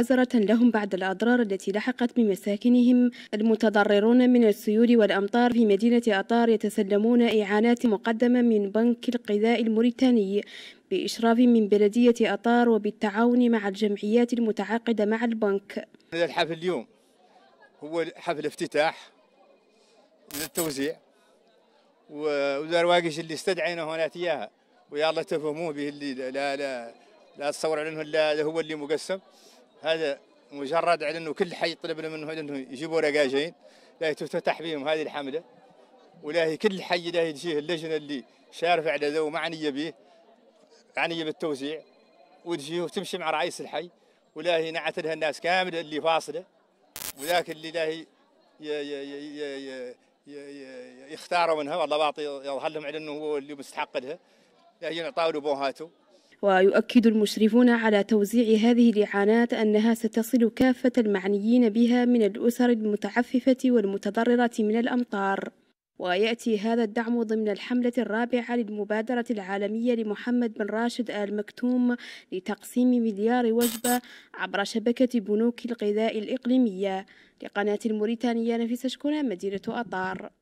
عذرة لهم بعد الأضرار التي لحقت بمساكنهم المتضررون من السيول والأمطار في مدينة أطار يتسلمون إعانات مقدمة من بنك الغذاء الموريتاني بإشراف من بلدية أطار وبالتعاون مع الجمعيات المتعاقدة مع البنك هذا الحفل اليوم هو حفل افتتاح للتوزيع والرواقش اللي استدعينا هنا تياها ويا الله تفهموه به اللي لا لا لا تصور عنه الا هو اللي مقسم هذا مجرد على انه كل حي طلبنا منه انه يجيبوا رقاجين لا تفتح بهم هذه الحمله ولا كل حي لا تجيه اللجنه اللي شارفه على ذو معنيه به معنيه بالتوزيع وتجي وتمشي مع رئيس الحي ولا هي نعت لها الناس كامله اللي فاصله وذاك اللي لا هي يختاروا منها والله باطي يظهر لهم على انه هو اللي مستحق لها لا هي نعطاه بوهاته ويؤكد المشرفون على توزيع هذه الإعانات أنها ستصل كافة المعنيين بها من الأسر المتعففة والمتضررة من الأمطار ويأتي هذا الدعم ضمن الحملة الرابعة للمبادرة العالمية لمحمد بن راشد آل مكتوم لتقسيم مليار وجبة عبر شبكة بنوك الغذاء الإقليمية لقناة الموريتانية نفيس شكونة مدينة أطار